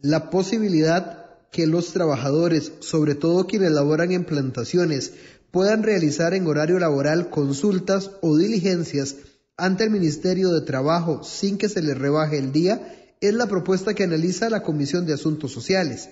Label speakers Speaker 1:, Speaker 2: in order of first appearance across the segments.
Speaker 1: la posibilidad que los trabajadores, sobre todo quienes laboran en plantaciones, puedan realizar en horario laboral consultas o diligencias ante el Ministerio de Trabajo sin que se les rebaje el día es la propuesta que analiza la Comisión de Asuntos Sociales.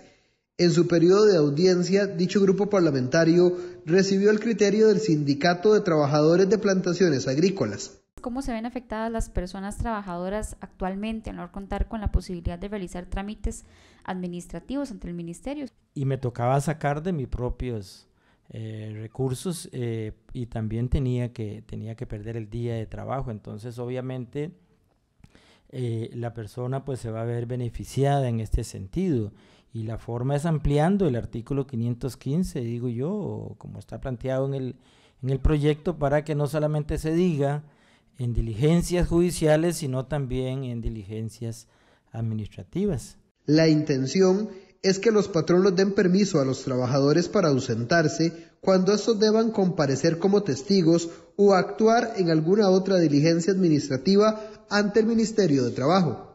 Speaker 1: En su periodo de audiencia, dicho grupo parlamentario recibió el criterio del Sindicato de Trabajadores de Plantaciones Agrícolas.
Speaker 2: ¿Cómo se ven afectadas las personas trabajadoras actualmente al no contar con la posibilidad de realizar trámites administrativos ante el ministerio?
Speaker 3: Y me tocaba sacar de mis propios eh, recursos eh, y también tenía que, tenía que perder el día de trabajo. Entonces, obviamente, eh, la persona pues se va a ver beneficiada en este sentido. Y la forma es ampliando el artículo 515, digo yo, como está planteado en el, en el proyecto, para que no solamente se diga en diligencias judiciales, sino también en diligencias administrativas.
Speaker 1: La intención es que los patronos den permiso a los trabajadores para ausentarse cuando estos deban comparecer como testigos o actuar en alguna otra diligencia administrativa ante el Ministerio de Trabajo.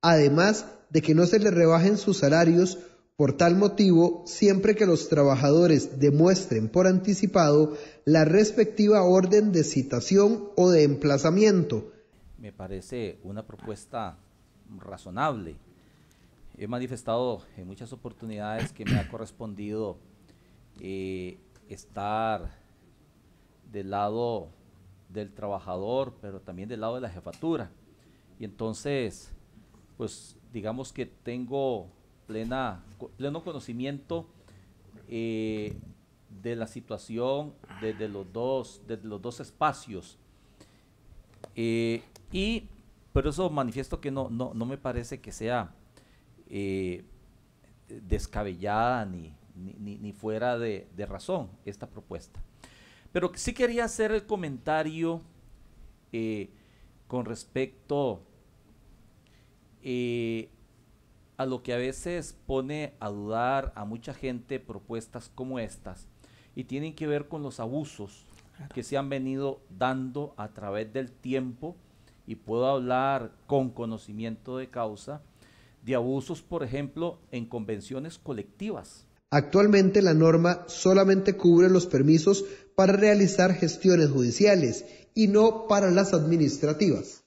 Speaker 1: Además de que no se les rebajen sus salarios por tal motivo, siempre que los trabajadores demuestren por anticipado la respectiva orden de citación o de emplazamiento.
Speaker 2: Me parece una propuesta razonable. He manifestado en muchas oportunidades que me ha correspondido eh, estar del lado del trabajador, pero también del lado de la jefatura. Y entonces, pues digamos que tengo plena, pleno conocimiento eh, de la situación desde los dos, desde los dos espacios. Eh, y por eso manifiesto que no, no, no me parece que sea eh, descabellada ni, ni, fuera de, razón esta propuesta. Pero sí quería hacer el comentario con respecto eh, a lo que a veces pone a dudar a mucha gente propuestas como estas y tienen que ver con los abusos que se han venido dando a través del tiempo y puedo hablar con conocimiento de causa de abusos, por ejemplo, en convenciones colectivas.
Speaker 1: Actualmente la norma solamente cubre los permisos para realizar gestiones judiciales y no para las administrativas.